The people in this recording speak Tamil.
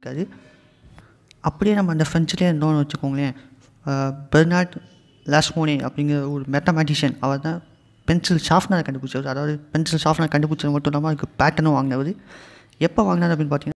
இருக்காது அப்படியே நம்ம அந்த ஃப்ரெண்ட்ஸ்லேயே இருந்தோம்னு வச்சுக்கோங்களேன் பெர்னார்ட் லாஸ்மோனி அப்படிங்கிற ஒரு மேத்தமேட்டிஷியன் அவர் தான் பென்சில் ஷார்ப்னர் கண்டுபிடிச்சவர் அதாவது பென்சில் ஷார்ப்னர் கண்டுபிடிச்சது மட்டும் இல்லாமல் அதுக்கு பேட்டர்னும் வாங்கினவர் எப்போ வாங்கினார் அப்படின்னு பார்த்தீங்கன்னா